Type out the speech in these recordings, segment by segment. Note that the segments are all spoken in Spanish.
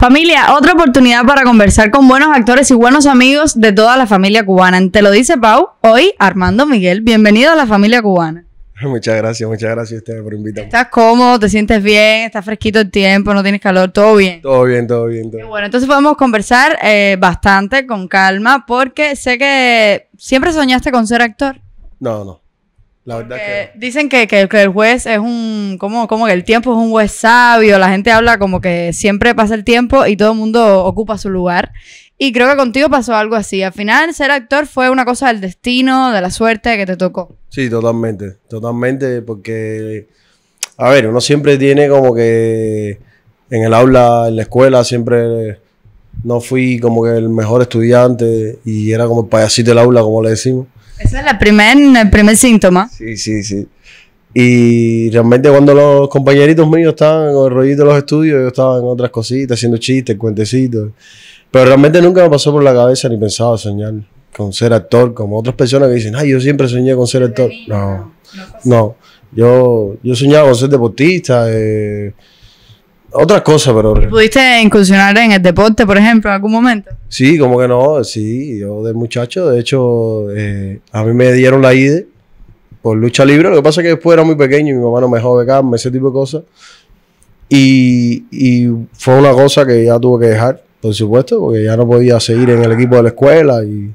Familia, otra oportunidad para conversar con buenos actores y buenos amigos de toda la familia cubana. Te lo dice Pau, hoy Armando Miguel. Bienvenido a la familia cubana. Muchas gracias, muchas gracias por invitarme. ¿Estás cómodo? ¿Te sientes bien? ¿Está fresquito el tiempo? ¿No tienes calor? ¿Todo bien? Todo bien, todo bien. Bueno, entonces podemos conversar eh, bastante con calma porque sé que siempre soñaste con ser actor. No, no. Dicen que, el juez es un, como, como que el tiempo es un juez sabio, la gente habla como que siempre pasa el tiempo y todo el mundo ocupa su lugar. Y creo que contigo pasó algo así. Al final, ser actor fue una cosa del destino, de la suerte que te tocó. Sí, totalmente, totalmente, porque, a ver, uno siempre tiene como que en el aula, en la escuela, siempre no fui como que el mejor estudiante y era como el payasito del aula, como le decimos. Ese es primer, el primer síntoma. Sí, sí, sí. Y realmente cuando los compañeritos míos estaban en el rollito de los estudios, yo estaba en otras cositas, haciendo chistes, cuentecitos. Pero realmente nunca me pasó por la cabeza ni pensaba soñar con ser actor, como otras personas que dicen, ay, yo siempre soñé con ser actor. No, no. Yo, yo soñaba con ser deportista, eh, otra cosa, pero... ¿Pudiste incursionar en el deporte, por ejemplo, en algún momento? Sí, como que no, sí, yo de muchacho, de hecho, eh, a mí me dieron la IDE por lucha libre, lo que pasa es que después era muy pequeño y mi mamá no me dejó becarme, ese tipo de cosas. Y, fue una cosa que ya tuve que dejar, por supuesto, porque ya no podía seguir en el equipo de la escuela. Y...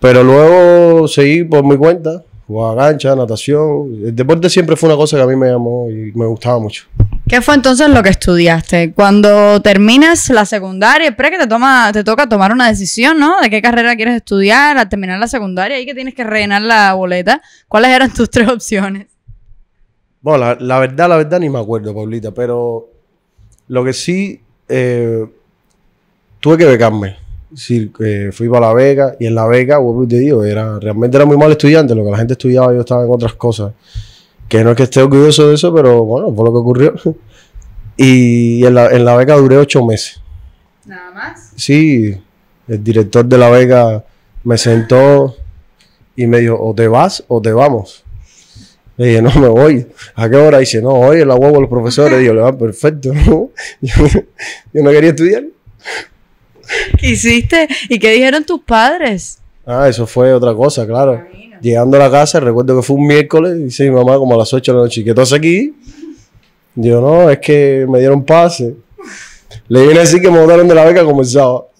Pero luego seguí por mi cuenta, jugaba gancha, natación. El deporte siempre fue una cosa que a mí me llamó y me gustaba mucho. ¿Qué fue entonces lo que estudiaste? Cuando terminas la secundaria, espera que te, toma, te toca tomar una decisión, ¿no? De qué carrera quieres estudiar al terminar la secundaria y que tienes que rellenar la boleta. ¿Cuáles eran tus tres opciones? Bueno, la, verdad, la verdad ni me acuerdo, Paulita, pero lo que sí, eh, tuve que becarme. Eh, fui para La Vega y en La Vega, te digo, era, realmente era muy mal estudiante, lo que la gente estudiaba yo estaba en otras cosas. Que no es que esté orgulloso de eso, pero bueno, fue lo que ocurrió. Y en La, en Vega duré ocho meses. ¿Nada más? Sí, el director de La Vega me sentó y me dijo, o te vas o te vamos. Le dije, no, me voy. ¿A qué hora? dice, no, hoy en la huevo los profesores. Y yo, le va ah, perfecto. yo no quería estudiar. ¿Qué hiciste? ¿Y qué dijeron tus padres? Ah, eso fue otra cosa, claro. Llegando a la casa, recuerdo que fue un miércoles, dice mi mamá como a las 8 de la noche, ¿qué estás aquí? Yo no, es que me dieron pase. Le vine a decir que me botaron de la beca como el sábado.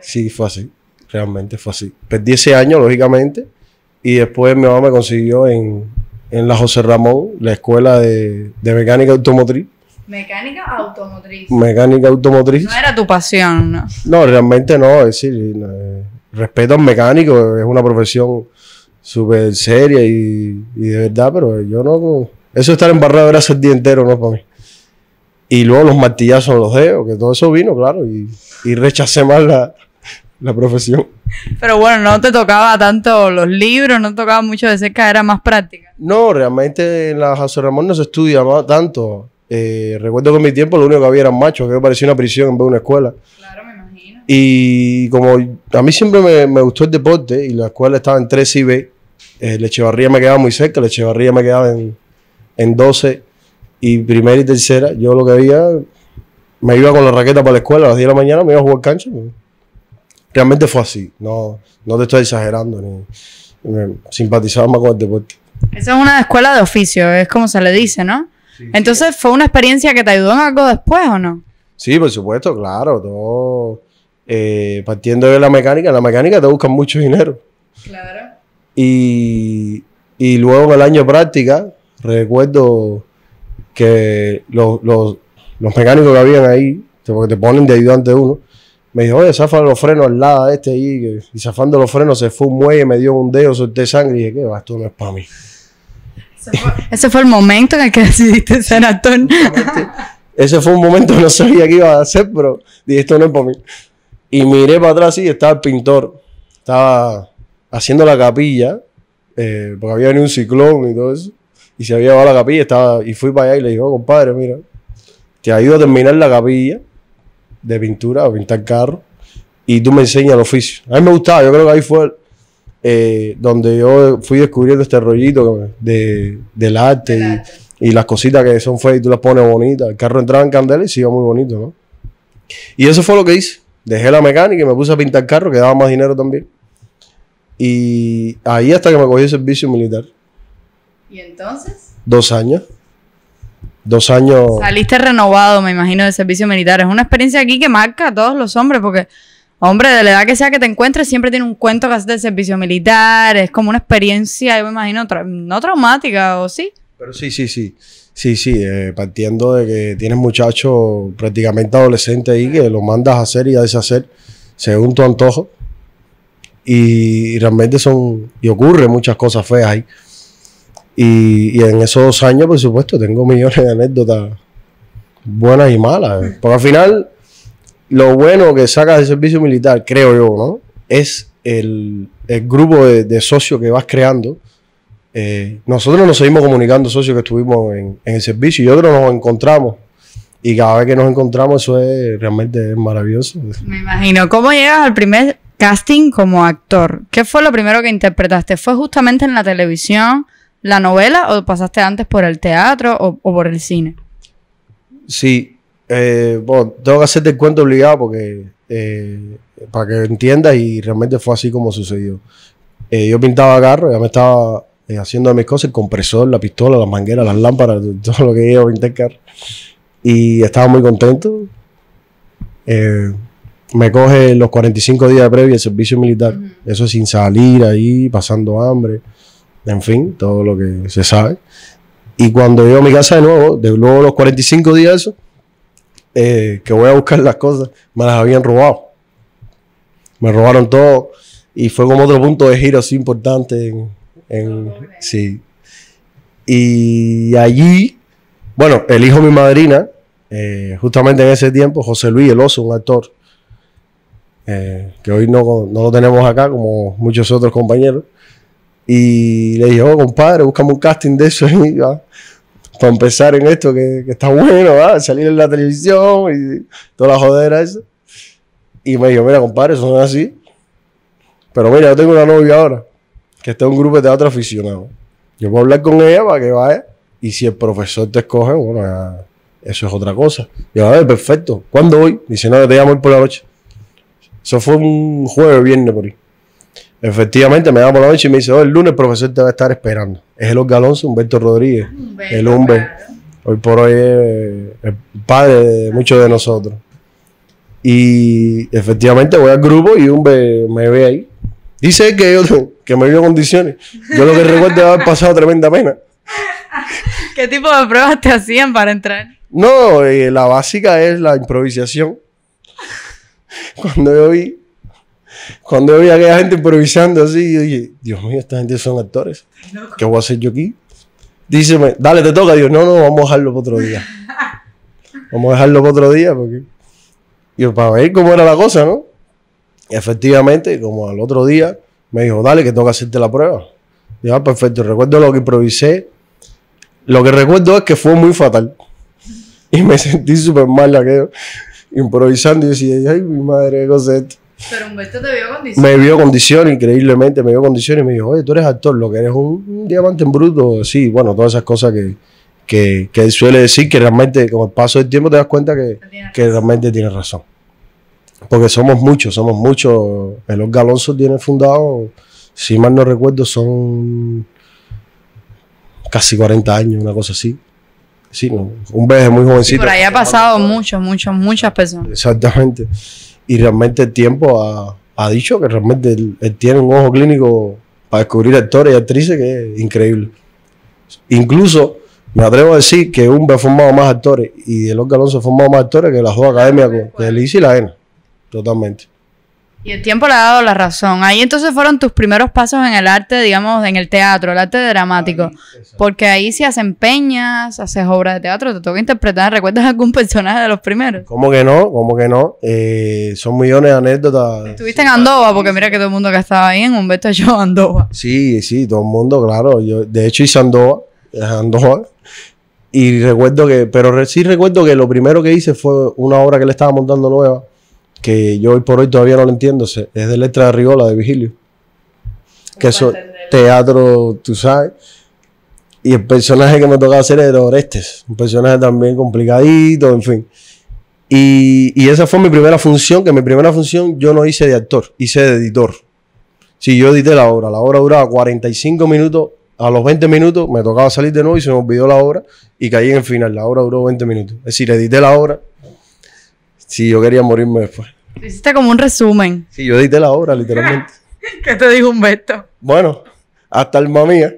Sí, fue así. Realmente fue así. Perdí ese año, lógicamente. Y después mi mamá me consiguió en, la José Ramón, la escuela de, de mecánica automotriz. Mecánica automotriz. Mecánica automotriz. No era tu pasión, ¿no? No, realmente no. Es decir, eh, respeto al mecánico, es una profesión súper seria y, de verdad, pero yo no. Eso de estar embarrado era ser día entero, no para mí. Y luego los martillazos los dedos, que todo eso vino, claro, y, y rechacé más la, profesión. Pero bueno, no te tocaba tanto los libros, no tocaba mucho de cerca, era más práctica. No, realmente en la José Ramón no se estudia tanto. Eh, recuerdo que en mi tiempo lo único que había eran machos, que me parecía una prisión en vez de una escuela. Claro, me imagino. Y como a mí siempre me, gustó el deporte y la escuela estaba en 3 y B, eh, Lechevarría me quedaba muy cerca, Lechevarría me quedaba en, 12 y primera y tercera. Yo lo que había, me iba con la raqueta para la escuela a las 10 de la mañana, me iba a jugar cancha. Pues. Realmente fue así, no, no te estoy exagerando, simpatizaba más con el deporte. Esa es una escuela de oficio, es como se le dice, ¿no? Entonces, ¿fue una experiencia que te ayudó en algo después o no? Sí, por supuesto, claro. Todo, eh, partiendo de la mecánica, la mecánica te busca mucho dinero. Claro. Y, luego en el año práctica, recuerdo que los, mecánicos que habían ahí, porque te ponen de ayudante uno, me dijo, oye, zafando los frenos al lado este ahí. Y zafando los frenos se fue un muelle, me dio un dedo, solté sangre. Y dije, ¿qué Esto no es para mí. Ese fue, el momento en el que decidiste ser actor. Ese fue un momento que no sabía qué iba a hacer, pero dije, esto no es para mí. Y miré para atrás y estaba el pintor. Estaba haciendo la capilla, eh, porque había venido un ciclón y todo eso. Y se había llevado la capilla estaba, y fui para allá y le dije, oh, compadre, mira, te ayudo a terminar la capilla de pintura, a pintar carro, y tú me enseñas el oficio. A mí me gustaba, yo creo que ahí fue eh, donde yo fui descubriendo este rollito del arte, Y, las cositas que son feas y tú las pones bonitas. El carro entraba en candela y se iba muy bonito, ¿no? Y eso fue lo que hice. Dejé la mecánica y me puse a pintar carro, que daba más dinero también. Y ahí hasta que me cogí el servicio militar. ¿Y entonces? Dos años. Dos años. Saliste renovado, me imagino, del servicio militar. Es una experiencia aquí que marca a todos los hombres, porque Hombre, de la edad que sea que te encuentres, siempre tiene un cuento que hace del servicio militar. Es como una experiencia, yo me imagino, no traumática, ¿o sí? Pero sí, sí, sí. Sí, sí, eh, partiendo de que tienes muchachos prácticamente adolescentes ahí que los mandas a hacer y a deshacer según tu antojo. Y, realmente son, y ocurre muchas cosas feas ahí. Y, y, en esos dos años, por supuesto, tengo millones de anécdotas buenas y malas. Porque al final lo bueno que sacas del servicio militar, creo yo, ¿no? Es el, grupo de, de, socios que vas creando. Eh, nosotros nos seguimos comunicando, socios que estuvimos en, el servicio, y otros nos encontramos y cada vez que nos encontramos, eso es realmente maravilloso. Me imagino. ¿Cómo llegas al primer casting como actor? ¿Qué fue lo primero que interpretaste? ¿Fue justamente en la televisión, la novela, o pasaste antes por el teatro o por el cine? Sí, eh, bueno, tengo que hacerte el cuento obligado porque eh, para que entiendas y realmente fue así como sucedió. Eh, yo pintaba carro, ya me estaba haciendo mis cosas, el compresor, la pistola, las mangueras, las lámparas, todo lo que iba a pintar carro. Y estaba muy contento. me coge los 45 días de previa el servicio militar. Eso sin salir ahí, pasando hambre. En fin, todo lo que se sabe. Y cuando llego a mi casa de nuevo, de luego los 45 días, eso, eh, que voy a buscar las cosas, me las habían robado. Me robaron todo y fue como otro punto de giro así importante sí. Y allí, bueno, elijo hijo mi madrina, eh, justamente en ese tiempo, José Luis El Oso, un actor, eh, que hoy no, lo tenemos acá como muchos otros compañeros, y le dije, oh, compadre, búscame un casting de eso. Y para empezar en esto, que, está bueno, ¿verdad? salir en la televisión y toda la jodera eso. Y me dijo, mira, compadre, eso no es así. Pero mira, yo tengo una novia ahora, que está en un grupo de teatro aficionado. Yo puedo hablar con ella para que vaya. Y si el profesor te escoge, bueno, eso es otra cosa. Yo, a ver, perfecto. ¿Cuándo voy? Dice, no, te llamo hoy por la noche. Eso fue un jueves, viernes por ahí. Efectivamente, me da por la noche y me dice, oh, el lunes el profesor te va a estar esperando. Es el Oscar Alonso, Humberto Rodríguez, el hombre. Hoy por hoy es padre de muchos de nosotros. Y efectivamente voy al grupo y Humberto me ve ahí. Dice que yo que me vio condiciones. Yo lo que recuerdo es haber pasado tremenda pena. ¿Qué tipo de pruebas te hacían para entrar? No, eh, la básica es la improvisación. Cuando yo vi cuando yo vi a aquella gente improvisando así, yo dije, Dios mío, esta gente son actores. ¿Qué voy a hacer yo aquí? Díceme, pues, dale, te toca. Yo, no, no, vamos a dejarlo para otro día. Vamos a dejarlo para otro día porque... Yo, para ver cómo era la cosa, ¿no? efectivamente, como al otro día, me dijo, dale, que toca hacerte la prueba. Ya, ah, perfecto. Recuerdo lo que improvisé. Lo que recuerdo es que fue muy fatal. Y me sentí súper mal aquello. Improvisando y decía, ay, mi madre, qué cosa es esto. Pero Humberto te vio condición. Me vio condición, increíblemente, me vio condición y me dijo, oye, tú eres actor, lo que eres un, un diamante en bruto, sí, bueno, todas esas cosas que, él suele decir que realmente con el paso del tiempo te das cuenta que, realmente tienes razón. Porque somos muchos, somos muchos. El Galonso tiene tiene fundado, si mal no recuerdo, son casi 40 años, una cosa así. Sí, un bebé muy jovencito. Y por ahí ha pasado muchos, muchas, muchas personas. Exactamente y realmente el tiempo ha, dicho que realmente él, tiene un ojo clínico para descubrir actores y actrices que es increíble. Incluso me atrevo a decir que un ha formado más actores y el Oscar Alonso ha formado más actores que la dos academias de Liz y la ENA. Totalmente. Y el tiempo le ha dado la razón. Ahí entonces fueron tus primeros pasos en el arte, digamos, en el teatro, el arte dramático. porque ahí si haces empeñas, haces obras de teatro, te toca interpretar. ¿Recuerdas algún personaje de los primeros? ¿Cómo que no? ¿Cómo que no? Eh, son millones de anécdotas. Estuviste en Andova, porque mira que todo el mundo que estaba ahí en Humberto yo Andova. Sí, sí, todo el mundo, claro. Yo, de hecho, hice Andova. Eh, y recuerdo que, pero sí recuerdo que lo primero que hice fue una obra que le estaba montando nueva que yo hoy por hoy todavía no lo entiendo, es de letra de Rigola, de Vigilio. Que eso, teatro, tú sabes. Y el personaje que me tocaba hacer era Orestes, un personaje también complicadito, en fin. Y, esa fue mi primera función, que mi primera función yo no hice de actor, hice de editor. Si yo edité la obra, la obra duraba 45 minutos, a los 20 minutos me tocaba salir de nuevo y se me olvidó la obra y caí en el final, la obra duró 20 minutos. Es decir, edité la obra si yo quería morirme después. Hiciste como un resumen. Sí, yo edité la obra, literalmente. ¿Qué te dijo Humberto? Bueno, hasta el mamía.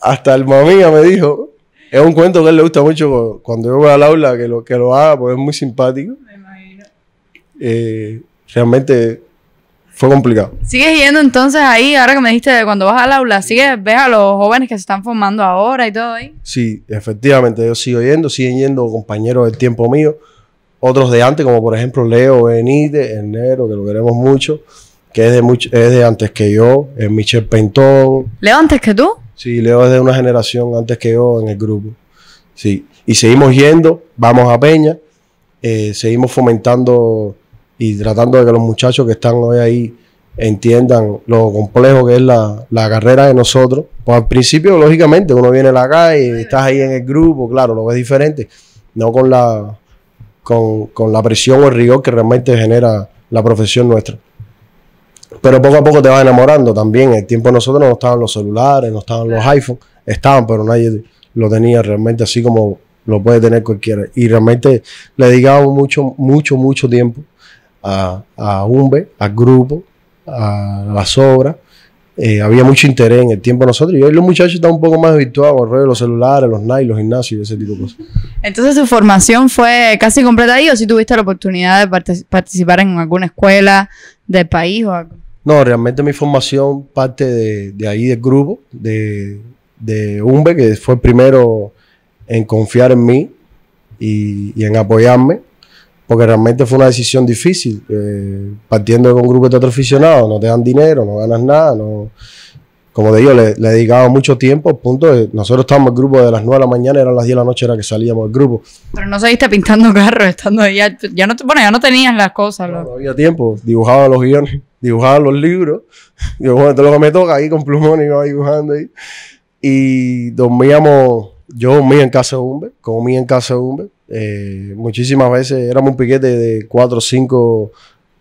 hasta el mamía me dijo. Es un cuento que a él le gusta mucho cuando yo voy al aula que lo, que lo haga, porque es muy simpático. Me imagino. Eh, realmente fue complicado. ¿Sigues yendo entonces ahí, ahora que me dijiste de cuando vas al aula, sigues, ves a los jóvenes que se están formando ahora y todo ahí? Sí, efectivamente, yo sigo yendo, siguen yendo compañeros del tiempo mío, otros de antes, como por ejemplo Leo Benítez, negro que lo queremos mucho, que es de, mucho, es de antes que yo, es Michelle Pentón. ¿Leo antes que tú? Sí, Leo es de una generación antes que yo en el grupo. Sí, y seguimos yendo, vamos a Peña, eh, seguimos fomentando y tratando de que los muchachos que están hoy ahí entiendan lo complejo que es la, carrera de nosotros. Pues al principio, lógicamente, uno viene a la calle, estás ahí en el grupo, claro, lo ves diferente, no con la, con, con la presión o el rigor que realmente genera la profesión nuestra. Pero poco a poco te vas enamorando también. el tiempo de nosotros no estaban los celulares, no estaban los iPhones, estaban, pero nadie lo tenía realmente así como lo puede tener cualquiera. Y realmente le dedicamos mucho, mucho, mucho tiempo a, a UMBE, al grupo, a las obras. Eh, había mucho interés en el tiempo nosotros y hoy los muchachos están un poco más habituados a correr los celulares, los nai los gimnasios y ese tipo de cosas. Entonces, ¿su formación fue casi completa ahí o si tuviste la oportunidad de participar en alguna escuela del país o No, realmente mi formación parte de, ahí del grupo, de, de UMBE, que fue el primero en confiar en mí y en apoyarme porque realmente fue una decisión difícil. Eh, partiendo de un grupo de teatro aficionado, no te dan dinero, no ganas nada, no... Como de digo, le, le he dedicado mucho tiempo, punto. Eh, nosotros estábamos el grupo de las 9 de la mañana, eran las 10 de la noche, era que salíamos del grupo. Pero no seguiste pintando carros, estando ya, ya no, bueno, ya no tenías las cosas. No, había tiempo, dibujaba los guiones, dibujaba los libros, esto todo lo que me toca ahí con plumón, y iba dibujando ahí. Y dormíamos yo comía en casa de Humber, comí en casa de eh, muchísimas veces éramos un piquete de cuatro o cinco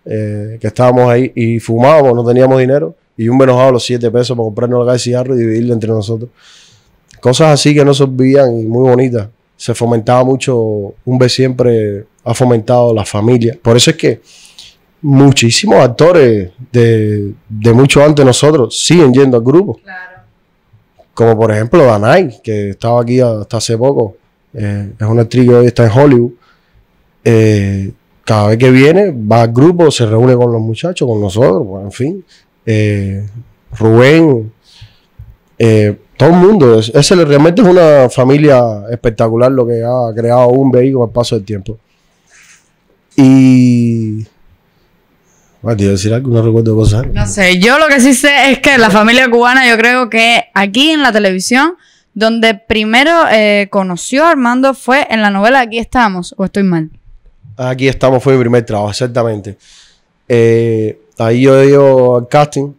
eh, que estábamos ahí y fumábamos, no teníamos dinero. Y un nos daba los siete pesos para comprarnos el cigarro y dividirlo entre nosotros. Cosas así que no se olvidan y muy bonitas. Se fomentaba mucho, Humber siempre ha fomentado la familia. Por eso es que muchísimos actores de, de mucho antes de nosotros siguen yendo al grupo. Claro como por ejemplo Danai, que estaba aquí hasta hace poco. Eh, es una estrella que hoy está en Hollywood. Eh, cada vez que viene, va al grupo, se reúne con los muchachos, con nosotros, en fin. Eh, Rubén, todo el mundo. Es, realmente es una familia espectacular lo que ha creado un vehículo al paso del tiempo. Y decir no sé, yo lo que sí sé es que la familia cubana, yo creo que aquí en la televisión, donde primero eh, conoció a Armando fue en la novela Aquí estamos, o estoy mal. Aquí estamos, fue mi primer trabajo, exactamente. Eh, ahí yo dio al casting.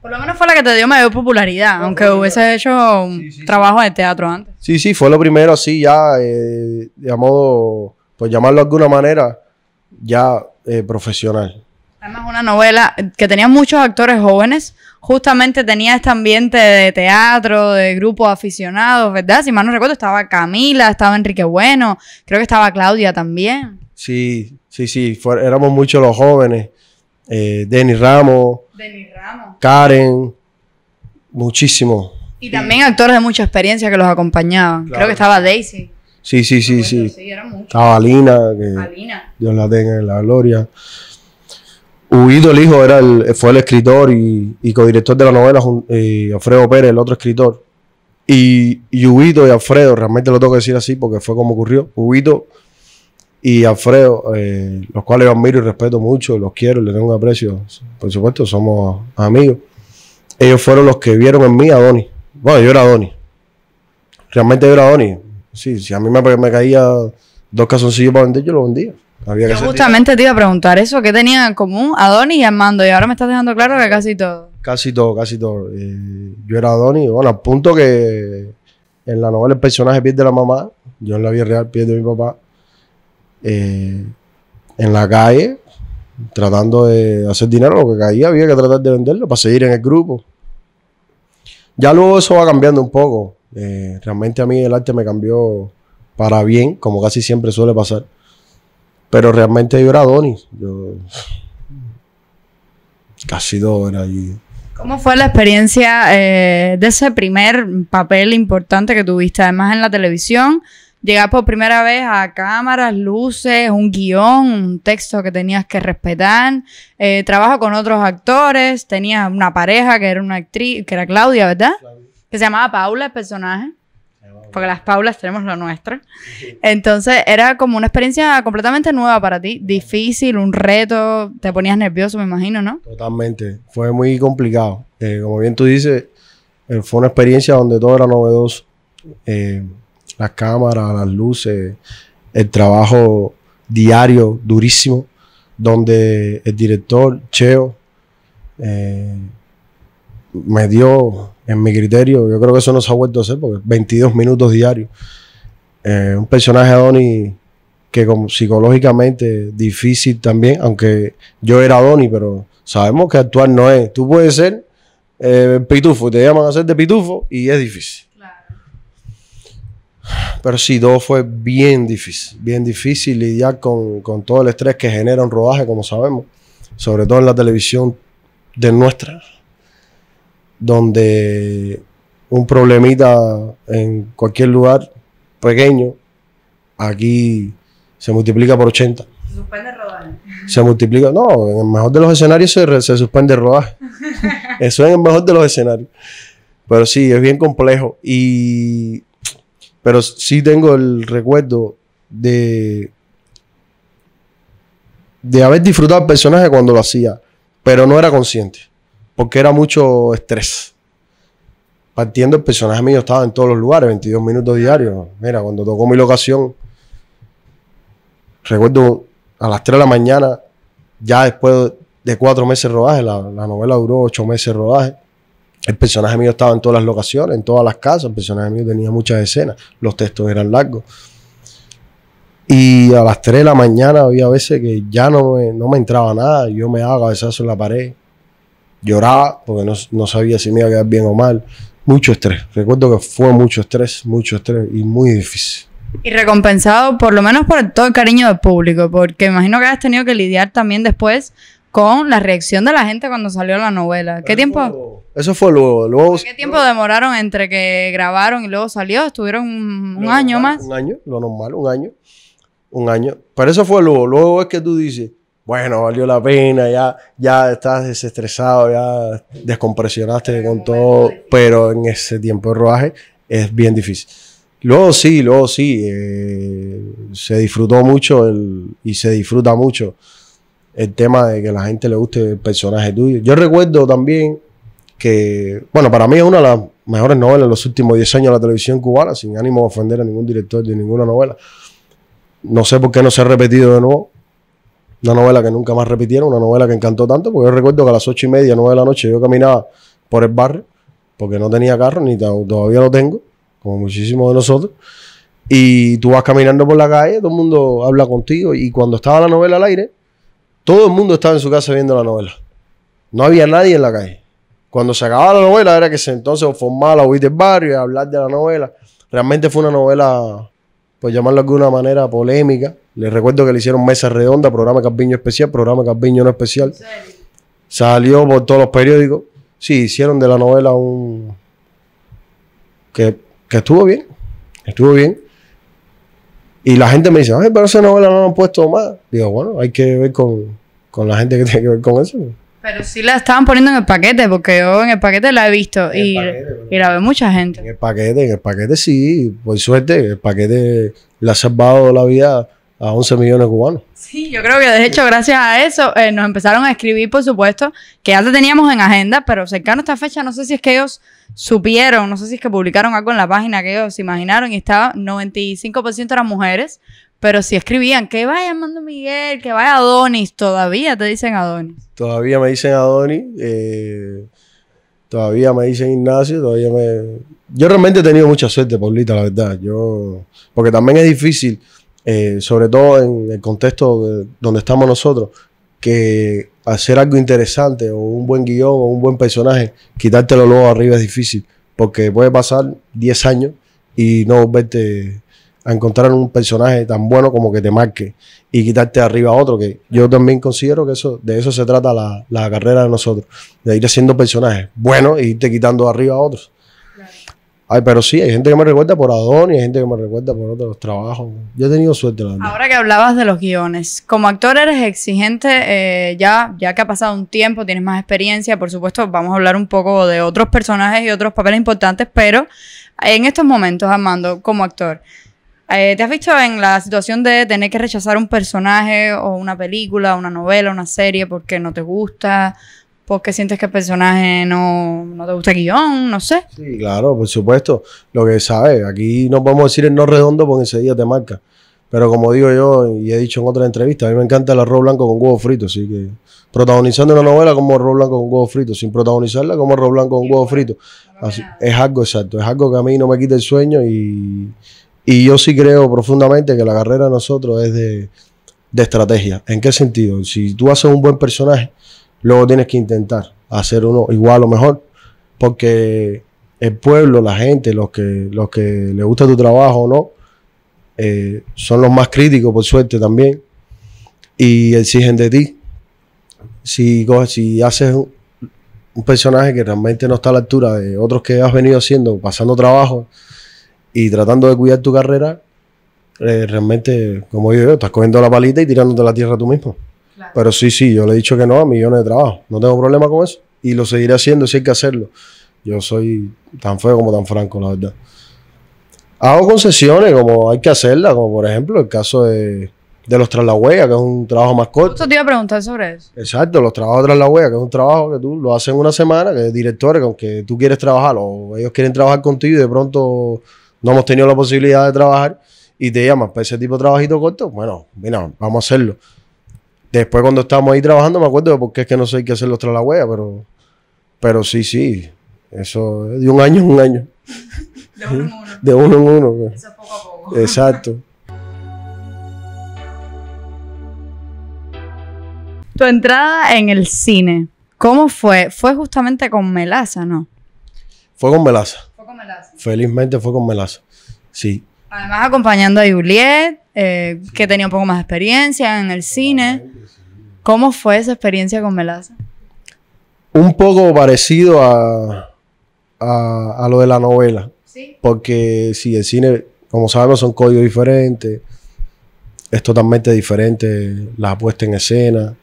Por lo menos fue la que te dio mayor popularidad, aunque hubiese hecho un trabajo de teatro antes. Sí, sí, fue lo primero así ya, eh, de modo, por llamarlo de alguna manera, ya eh, profesional. Además, una novela que tenía muchos actores jóvenes. Justamente tenía este ambiente de teatro, de grupos aficionados, ¿verdad? Si mal no recuerdo, estaba Camila, estaba Enrique Bueno, creo que estaba Claudia también. Sí, sí, sí, éramos muchos los jóvenes. Eh, Denis Ramos. Karen. Muchísimo. Y también actores de mucha experiencia que los acompañaban. Creo que estaba Daisy. Sí, sí, sí, sí. sí. Estaba Alina, que Alina. Dios la tenga en la gloria. Huito, el hijo, era el, fue el escritor y, codirector de la novela, y eh, Alfredo Pérez, el otro escritor. Y, y y Alfredo, realmente lo tengo que decir así porque fue como ocurrió. Huito y Alfredo, eh, los cuales yo admiro y respeto mucho, los quiero, les tengo un aprecio, por supuesto, somos amigos. Ellos fueron los que vieron en mí a Donny. Bueno, yo era Donny. Realmente yo era Donny. Sí, si a mí me, me caía dos casoncillos para vender, yo los vendía. Yo justamente te iba a preguntar eso, ¿qué tenían en común Adonis y Armando? Y ahora me estás dejando claro que casi todo. Casi todo, casi todo. Eh, yo era Adonis, bueno, al punto que en la novela el personaje pierde la mamá, yo en la vida real pierdo de mi papá. Eh, en la calle, tratando de hacer dinero, lo que caía había que tratar de venderlo para seguir en el grupo. Ya luego eso va cambiando un poco. Eh, realmente a mí el arte me cambió para bien, como casi siempre suele pasar. Pero realmente yo era Donis. Yo casi dos era ¿Cómo fue la experiencia eh, de ese primer papel importante que tuviste, además en la televisión? Llegar por primera vez a cámaras, luces, un guión, un texto que tenías que respetar, eh, trabajo con otros actores, tenías una pareja que era una actriz, que era Claudia, ¿verdad? Que se llamaba Paula, el personaje porque las Paulas tenemos lo nuestro. Entonces era como una experiencia completamente nueva para ti, difícil, un reto, te ponías nervioso, me imagino, ¿no? Totalmente, fue muy complicado. Eh, como bien tú dices, eh, fue una experiencia donde todo era novedoso. Eh, las cámaras, las luces, el trabajo diario durísimo, donde el director, Cheo, me dio en mi criterio, yo creo que eso no se ha vuelto a hacer porque 22 minutos diarios. Eh, un personaje Donny que como psicológicamente difícil también, aunque yo era Donny, pero sabemos que actuar no es. Tú puedes ser eh, pitufo y te llaman a ser de pitufo y es difícil. Claro. Pero sí, todo fue bien difícil, bien difícil lidiar con, con todo el estrés que genera un rodaje, como sabemos, sobre todo en la televisión de nuestra donde un problemita en cualquier lugar pequeño, aquí se multiplica por 80. Se suspende rodaje. Se multiplica, no, en el mejor de los escenarios se, suspende rodaje. Eso es en el mejor de los escenarios. Pero sí, es bien complejo. Y, pero sí tengo el recuerdo de, de haber disfrutado el personaje cuando lo hacía, pero no era consciente porque era mucho estrés. Partiendo, el personaje mío estaba en todos los lugares, 22 minutos diarios. Mira, cuando tocó mi locación, recuerdo a las 3 de la mañana, ya después de cuatro meses de rodaje, la, novela duró ocho meses de rodaje. El personaje mío estaba en todas las locaciones, en todas las casas. El personaje mío tenía muchas escenas. Los textos eran largos. Y a las 3 de la mañana había veces que ya no me, no me entraba nada. Yo me daba cabezazo en la pared. Lloraba porque no, sabía si me iba a quedar bien o mal. Mucho estrés. Recuerdo que fue mucho estrés, mucho estrés y muy difícil. Y recompensado por lo menos por todo el cariño del público, porque imagino que has tenido que lidiar también después con la reacción de la gente cuando salió la novela. ¿Qué tiempo? eso fue luego. luego ¿Qué tiempo demoraron entre que grabaron y luego salió? ¿Estuvieron un, año más? Un año, lo normal, un año. Un año. Pero eso fue luego. Luego es que tú dices, bueno, valió la pena, ya, ya estás desestresado, ya descompresionaste con todo, pero en ese tiempo de rodaje es bien difícil. Luego sí, luego sí, eh, se disfrutó mucho el, y se disfruta mucho el tema de que a la gente le guste el personaje tuyo. Yo recuerdo también que, bueno, para mí es una de las mejores novelas de los últimos 10 años de la televisión cubana, sin ánimo de ofender a ningún director de ninguna novela. No sé por qué no se ha repetido de nuevo, una novela que nunca más repitieron, una novela que encantó tanto, porque yo recuerdo que a las ocho y media, nueve de la noche, yo caminaba por el barrio, porque no tenía carro, ni todavía lo tengo, como muchísimos de nosotros. Y tú vas caminando por la calle, todo el mundo habla contigo, y cuando estaba la novela al aire, todo el mundo estaba en su casa viendo la novela. No había nadie en la calle. Cuando se acababa la novela era que se entonces formaba la huida del barrio y hablar de la novela. Realmente fue una novela, pues llamarlo de alguna manera, polémica, les recuerdo que le hicieron mesa redonda, programa Campiño especial, programa Carbiño no especial. Salió por todos los periódicos. Sí, hicieron de la novela un... Que, estuvo bien, estuvo bien. Y la gente me dice, pero esa novela no la han puesto más. Digo, bueno, hay que ver con, la gente que tiene que ver con eso. Pero sí la estaban poniendo en el paquete, porque yo en el paquete la he visto y, la ve mucha gente. En el paquete, en el paquete sí, por suerte, el paquete le ha salvado la vida a 11 millones de cubanos. Sí, yo creo que de hecho gracias a eso eh, nos empezaron a escribir, por supuesto, que ya lo teníamos en agenda, pero cercano a esta fecha, no sé si es que ellos supieron, no sé si es que publicaron algo en la página que ellos imaginaron y estaba 95% eran mujeres, pero si escribían que vaya Mando Miguel, que vaya Adonis, todavía te dicen Adonis. Todavía me dicen Adonis, eh, todavía me dicen Ignacio, todavía me... Yo realmente he tenido mucha suerte, Paulita, la verdad. Yo... Porque también es difícil eh, sobre todo en el contexto donde estamos nosotros, que hacer algo interesante o un buen guión o un buen personaje, quitártelo luego arriba es difícil, porque puede pasar 10 años y no verte a encontrar un personaje tan bueno como que te marque y quitarte arriba a otro, que yo también considero que eso, de eso se trata la, la carrera de nosotros, de ir haciendo personajes buenos Y irte quitando arriba a otros. Ay, pero sí, hay gente que me recuerda por Adón y hay gente que me recuerda por otros trabajos. Yo he tenido suerte, la verdad. Ahora que hablabas de los guiones, como actor eres exigente, eh, ya, ya que ha pasado un tiempo, tienes más experiencia, por supuesto, vamos a hablar un poco de otros personajes y otros papeles importantes, pero en estos momentos, Armando, como actor, eh, ¿te has visto en la situación de tener que rechazar un personaje o una película, una novela, una serie porque no te gusta? porque sientes que el personaje no, te gusta el guión, no sé. Sí, claro, por supuesto. Lo que sabes, aquí no podemos decir el no redondo porque día te marca. Pero como digo yo y he dicho en otra entrevista a mí me encanta el arroz blanco con huevo frito, así que protagonizando una novela como arroz blanco con huevo frito, sin protagonizarla como arroz blanco con huevo frito. es algo exacto, es algo que a mí no me quita el sueño y, yo sí creo profundamente que la carrera de nosotros es de, de estrategia. ¿En qué sentido? Si tú haces un buen personaje, Luego tienes que intentar hacer uno igual o mejor, porque el pueblo, la gente, los que, los que les gusta tu trabajo o no, eh, son los más críticos, por suerte también, y exigen de ti. Si, si haces un, personaje que realmente no está a la altura de otros que has venido haciendo, pasando trabajo y tratando de cuidar tu carrera, eh, realmente, como digo yo, estás cogiendo la palita y tirándote la tierra tú mismo. Pero sí, sí, yo le he dicho que no a millones de trabajos. No tengo problema con eso. Y lo seguiré haciendo si hay que hacerlo. Yo soy tan feo como tan franco, la verdad. Hago concesiones como hay que hacerlas, como por ejemplo el caso de, los tras la huella, que es un trabajo más corto. Eso te iba a preguntar sobre eso. Exacto, los trabajos tras la que es un trabajo que tú lo haces en una semana, que directores director, que tú quieres trabajar o ellos quieren trabajar contigo y de pronto no hemos tenido la posibilidad de trabajar y te llaman para ese tipo de trabajito corto, bueno, mira, vamos a hacerlo. Después cuando estábamos ahí trabajando me acuerdo porque es que no sé qué hacer los tras la huella, pero, pero sí, sí. Eso de un año en un año. De uno en uno. De uno en uno. Pues. Eso es poco a poco. Exacto. Tu entrada en el cine, ¿cómo fue? Fue justamente con Melaza, ¿no? Fue con Melaza. Fue con Melaza. Felizmente fue con Melaza. Sí. Además acompañando a Juliet eh, que tenía un poco más de experiencia en el cine. ¿Cómo fue esa experiencia con Melaza? Un poco parecido a, lo de la novela. Porque si sí, el cine, como sabemos, son códigos diferentes. Es totalmente diferente la puesta en escena,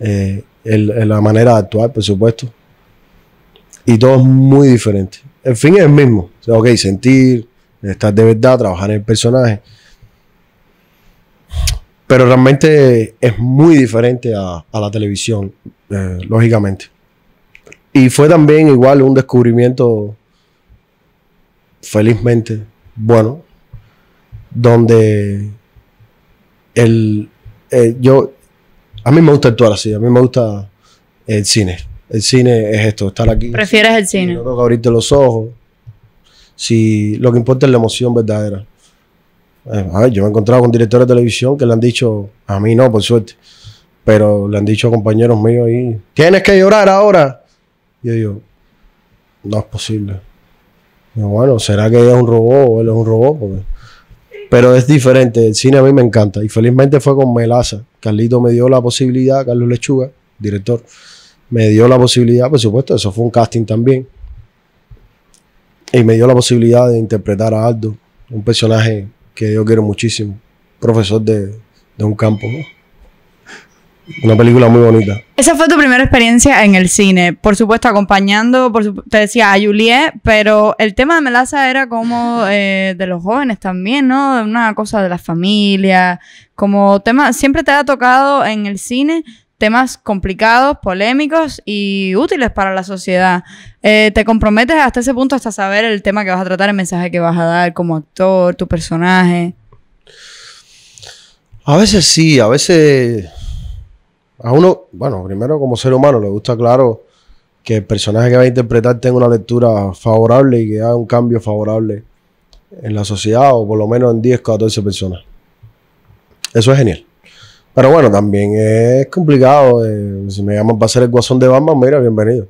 eh, la manera de actuar, por supuesto. Y todo es muy diferente. En fin es el mismo. O sea, ok, sentir, estar de verdad, trabajar en el personaje pero realmente es muy diferente a, la televisión, eh, lógicamente. Y fue también igual un descubrimiento, felizmente, bueno, donde eh, yo, a mí me gusta actuar así, a mí me gusta el cine. El cine es esto, estar aquí. ¿Prefieres el cine? Yo tengo que abrirte los ojos. Si lo que importa es la emoción verdadera. Eh, yo me he encontrado con directores de televisión que le han dicho, a mí no, por suerte, pero le han dicho a compañeros míos ahí, tienes que llorar ahora. Y yo no es posible. bueno, ¿será que es un robot o él es un robot? Pero es diferente, el cine a mí me encanta. Y felizmente fue con Melaza. Carlito me dio la posibilidad, Carlos Lechuga, director, me dio la posibilidad, por supuesto, eso fue un casting también. Y me dio la posibilidad de interpretar a Aldo, un personaje que yo quiero muchísimo, profesor de, de un campo, ¿no? Una película muy bonita. Esa fue tu primera experiencia en el cine. Por supuesto, acompañando, por te decía, a Juliet, pero el tema de Melaza era como eh, de los jóvenes también, ¿no? Una cosa de la familia, como tema, siempre te ha tocado en el cine temas complicados, polémicos y útiles para la sociedad. Eh, te comprometes hasta ese punto hasta saber el tema que vas a tratar, el mensaje que vas a dar como actor, tu personaje. A veces sí, a veces a uno, bueno, primero como ser humano le gusta claro que el personaje que va a interpretar tenga una lectura favorable y que haga un cambio favorable en la sociedad o por lo menos en 10, 14 personas. Eso es genial. Pero bueno, también es complicado. Eh, si me llaman para ser el guasón de Batman, mira, bienvenido.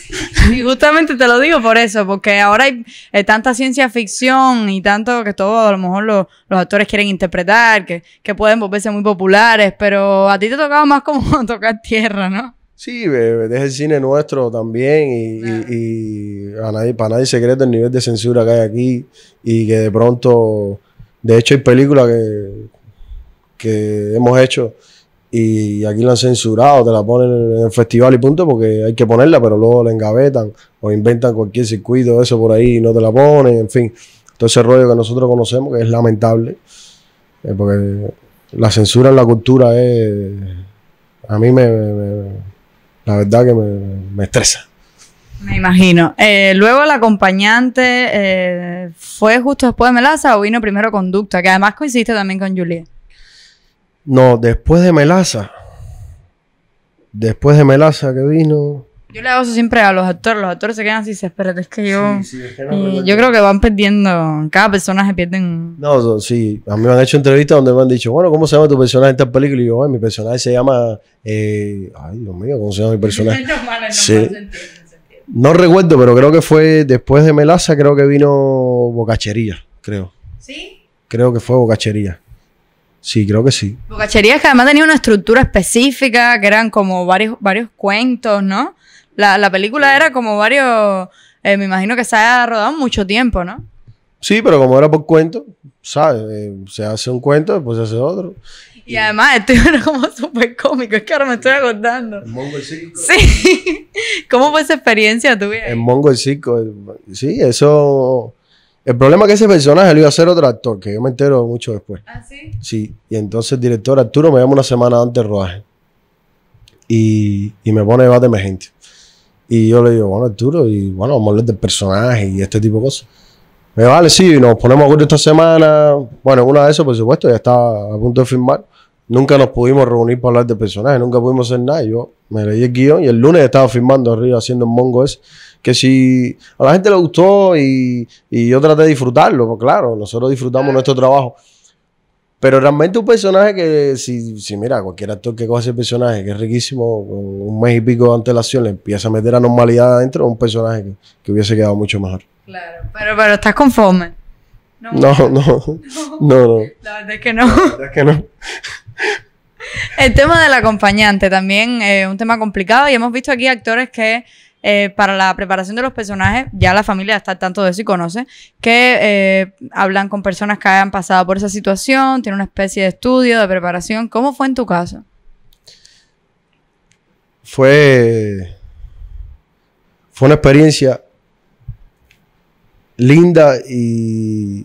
y justamente te lo digo por eso, porque ahora hay eh, tanta ciencia ficción y tanto que todo, a lo mejor los actores quieren interpretar, que, pueden volverse muy populares, pero a ti te tocaba más como tocar tierra, ¿no? Sí, es el cine nuestro también y, a nadie, para nadie secreto el nivel de censura que hay aquí y que de pronto, de hecho hay películas que que hemos hecho y aquí la han censurado, te la ponen en el festival y punto porque hay que ponerla, pero luego la engavetan o inventan cualquier circuito, eso por ahí y no te la ponen, en fin. Todo ese rollo que nosotros conocemos que es lamentable, eh, porque la censura en la cultura es... A mí me... la verdad que me, estresa. Me imagino. Eh, luego el acompañante eh, fue justo después de Melaza o vino primero Conducta, que además coincide también con Juliet. No, después de Melaza. Después de Melaza que vino. Yo le hago siempre a los actores. Los actores se quedan así, se espérate, es que yo. yo creo que van perdiendo. Cada personaje pierden. No, sí. A mí me han hecho entrevistas donde me han dicho, bueno, ¿cómo se llama tu personaje en esta película? Y yo, ay, mi personaje se llama. Eh, ay, Dios mío, ¿cómo se llama mi personaje? no recuerdo, pero creo que fue después de Melaza, creo que vino Bocachería, creo. ¿Sí? Creo que fue Bocachería. Sí, creo que sí. Bocacherías que además tenía una estructura específica, que eran como varios, varios cuentos, ¿no? La, película era como varios, eh, me imagino que se ha rodado mucho tiempo, ¿no? Sí, pero como era por cuento, ¿sabes? Eh, se hace un cuento, después se hace otro. Y, además, esto era como súper cómico, es que ahora me estoy acordando. En Mongo el Circo. Sí. ¿Cómo fue esa experiencia tuya? En Mongo el Circo, eh, sí, eso el problema es que ese personaje lo iba a hacer otro actor, que yo me entero mucho después. ¿Ah, sí? Sí. Y entonces el director Arturo me llama una semana antes del rodaje. Y, y me pone debate gente. Y yo le digo, bueno, Arturo, y bueno, vamos a hablar del personaje y este tipo de cosas. Me vale, sí, nos ponemos a acuerdo esta semana. Bueno, una de esas, por supuesto, ya estaba a punto de firmar. Nunca nos pudimos reunir para hablar de personaje, nunca pudimos hacer nada. Yo me leí el guión y el lunes estaba firmando arriba haciendo un mongo ese que si a la gente le gustó y, y yo traté de disfrutarlo, pues claro, nosotros disfrutamos nuestro trabajo. Pero realmente un personaje que, si, mira, cualquier actor que coja ese personaje, que es riquísimo, un mes y pico de antelación, le empieza a meter la normalidad adentro, un personaje que, hubiese quedado mucho mejor. Claro, pero, pero ¿estás conforme? No, no, no, no. La verdad es que no. La verdad es que no. El tema del acompañante también es un tema complicado y hemos visto aquí actores que eh, para la preparación de los personajes, ya la familia está tanto de eso y conoce, que eh, hablan con personas que hayan pasado por esa situación, tiene una especie de estudio, de preparación. ¿Cómo fue en tu caso? Fue, fue una experiencia linda y,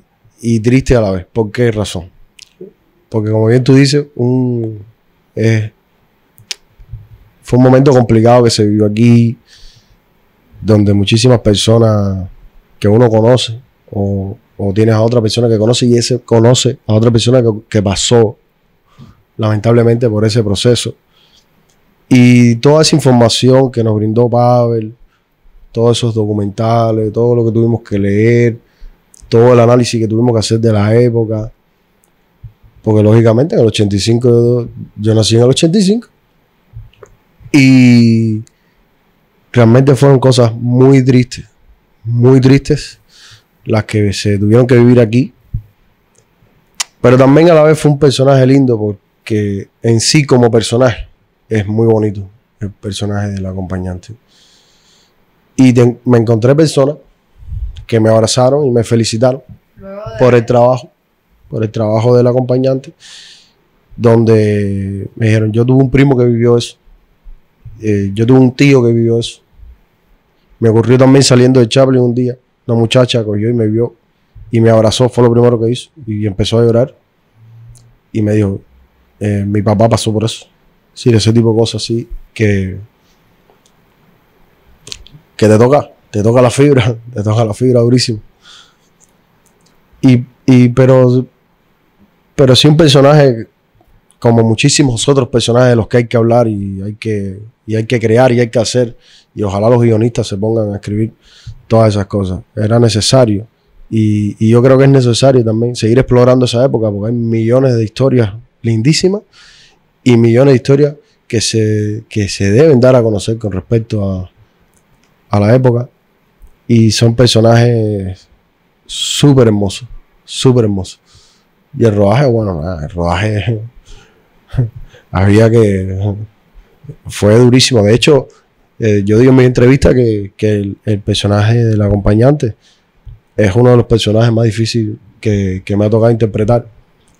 triste a la vez. ¿Por qué razón? Porque como bien tú dices, un, fue un momento complicado que se vivió aquí donde muchísimas personas que uno conoce o, tienes a otra persona que conoce y ese conoce a otra persona que, pasó lamentablemente por ese proceso. Y toda esa información que nos brindó Pavel, todos esos documentales, todo lo que tuvimos que leer, todo el análisis que tuvimos que hacer de la época. Porque lógicamente en el 85, yo nací en el 85. Y realmente fueron cosas muy tristes, muy tristes, las que se tuvieron que vivir aquí. Pero también a la vez fue un personaje lindo porque en sí como personaje es muy bonito el personaje del acompañante. Y me encontré personas que me abrazaron y me felicitaron por el trabajo, por el trabajo del acompañante, donde me dijeron, yo tuve un primo que vivió eso, eh, yo tuve un tío que vivió eso, me ocurrió también saliendo de Chaplin un día. Una muchacha cogió y me vio y me abrazó, fue lo primero que hizo. Y empezó a llorar. Y me dijo, eh, mi papá pasó por eso. Sí, ese tipo de cosas así que, que te toca, te toca la fibra, te toca la fibra durísimo. Y, y pero, pero sí un personaje como muchísimos otros personajes de los que hay que hablar y hay que, y hay que crear y hay que hacer y ojalá los guionistas se pongan a escribir todas esas cosas. Era necesario y, yo creo que es necesario también seguir explorando esa época porque hay millones de historias lindísimas y millones de historias que se, se deben dar a conocer con respecto a, a la época y son personajes súper hermosos, súper hermosos. Y el rodaje, bueno, nada, el rodaje había que... Fue durísimo. De hecho, eh, yo digo en mi entrevista que, el, personaje del acompañante es uno de los personajes más difíciles que, me ha tocado interpretar.